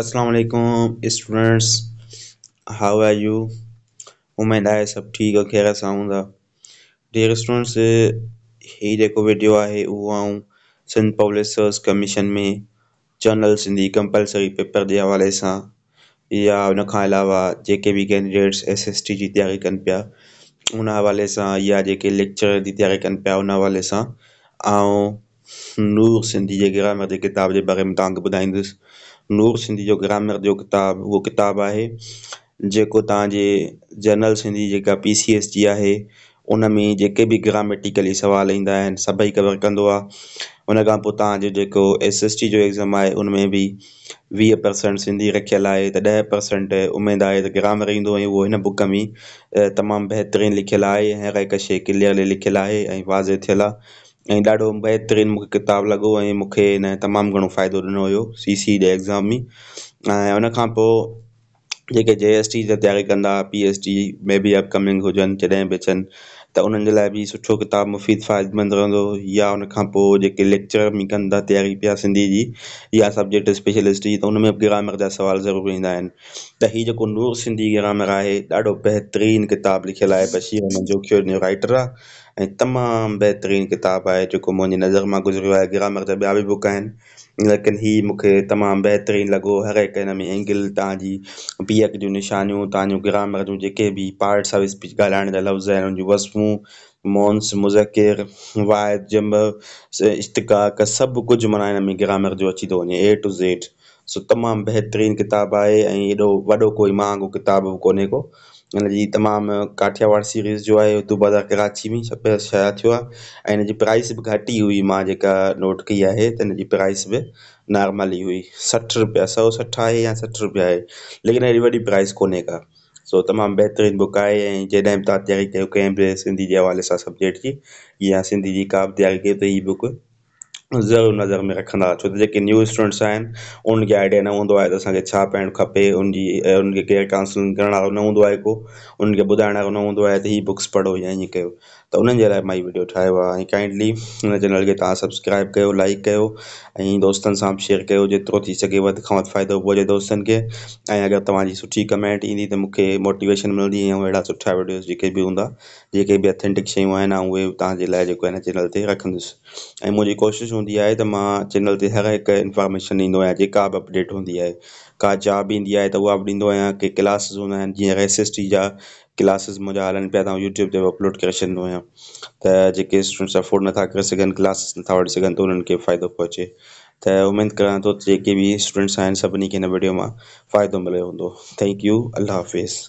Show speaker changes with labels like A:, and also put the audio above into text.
A: असलकुम students how are you उम्मीद है सब ठीक आहे ख़ैर सां डियर स्टूडेंट्स ये जेको वीडियो आहे उहो आऊं सिंध पब्लिशर्स कमीशन में जनरल सिंधी कंपलसरी पेपर के हवाले से या हुन खां अलावा जेके कैंडिडेट्स एस एस टी की तैयारी कन पिया उन हवा सां या जेके लेक्चर की तैयारी कनि पिया उन हवाले सां नूर सिंधी के ग्रामर जी किताब के बारे में तव्हांखे ॿुधाईंदुसि नूर सिंधी जो ग्रामर जो किताबु वो किताबु है जो तव्हांजे जनरल सिंधी जेका पी सी एस जी है उन में जेके बि ग्रामेटिकली सवाल इंदा सभी कवर कौन आहे उन एस एस टी जो एग्ज़ाम है उनमें भी वी वीह परसेंट सिंधी रखियलु है त ॾह परसेंट उमेदु आहे ग्रामर ईंदो ऐं उहो बुक में तमाम बेहतरीन लिखल है ऐं हर हिक शइ क्लीयरली लिखियलु आहे ऐं वाज़े थियलु ऐं ॾाढो बहितरीन मूंखे किताबु लॻो ऐं मूंखे हिन तमामु घणो फ़ाइदो ॾिनो हुयो सी सी जे एग्ज़ाम में ऐं उन खां पोइ जेके जे एस टी जा तयारी कंदा पी एस टी में बि अपकमिंग हुजनि जॾहिं बि अचनि त उन्हनि जे लाइ बि सुठो किताबु मुफ़ीद फ़ाइदेमंद रहंदो या उन खां पोइ जेके लेक्चर में कनि था तयारी पिया सिंधी जी या सब्जेक्ट स्पेशलिस्ट जी त उन में ग्रामर जा सुवाल ज़रूरु ईंदा आहिनि त हीउ जेको नूर सिंधी ग्रामर आहे ॾाढो बहितरीन किताबु लिखियलु आहे बशी हुननि जो राइटर आहे ऐं तमामु बहितरीन किताबु आहे जेको मुंहिंजी नज़र मां गुज़रियो आहे ग्रामर जा ॿिया बि बुक आहिनि लेकिन ही मूंखे तमामु बहितरीन लॻो हर हिकु हिन में एंगल तव्हांजी पीअक जूं निशानियूं तव्हां ग्रामर जूं जेके बि पार्ट्स ऑफ स्पीच ॻाल्हाइण जा लफ़्ज़ आहिनि हुन जूं वस्फ़ूं मोन्स मुज़किर वाइद जम्ब इश्तिकाक सभु कुझु माना हिन में ग्रामर जो अची थो वञे ए टू ज़ेड सो तमामु बहितरीन किताबु आहे ऐं एॾो वॾो कोई महांगो किताब कोन्हे को जी तमाम काठियावाड़ सीरीज़ जो है आहे बाजार कराची में सब छया थो प्राइस भी घटी हुई मां नोट कई है तो इनकी प्राइस भी नॉर्मल ही हुई सठ रुपया सौ सठ है या सठ रुपया है लेकिन अड़ी वही प्राइस को सो तमाम बेहतरीन बुक है जैसे तैयारी कर कें भी सिंधी के हवा से सब्जेक्ट की या सिंधी की का भी तैयारी कयो त बुक जरूर नज़र में रखा छो तो जेके न्यू स्टूडेंट्स आहिनि उनके आइडिया न हूंदो आहे त असांखे छा पाइणु खपे उन काउंसलिंग करो वारो न हूंदो को उन्हनि खे ॿुधाइण न हूंदो आहे त बुक्स पढ़ो या हीअं कर त उन्हनि जे लाइ वीडियो ठाहियो काइंडली चैनल के तव्हां सब्सक्राइब कर लाइक कर ऐं दोस्तनि शेयर कयो जेतिरो थी सघे वधि खां वधि फ़ाइदो पहुंचे कमेंट इंदी तो मुझे मोटिवेशन मिलंदी ऐं अहिड़ा सुठा वीडियोस जेके बि हूंदा जेके बि अथेंटिक शयूं चैनल से रखंदुसि ऐं मुंहिंजी कोशिशि होंगी है तो चैनल से हर एक इंफॉर्मेशन ॾींदो जी का भी अपडेट होंगी है का जॉब इंदी है तो वह भी ॾींदो आहियां के क्लासिस हूंदा एस एस टी जहाँ क्लासिस मुझे हलन पे यूट्यूब से अपलोड कर स्टूडेंट्स अफोर्ड ना कर सघनि ना नथा सन तो उन्होंने फायद खे तो उम्मीद करा तो जी भी स्टूडेंट्स आज सभी के वीडियो में फ़ाइदो मिले हूंदो थैंक यू अल्लाह हाफ़िज़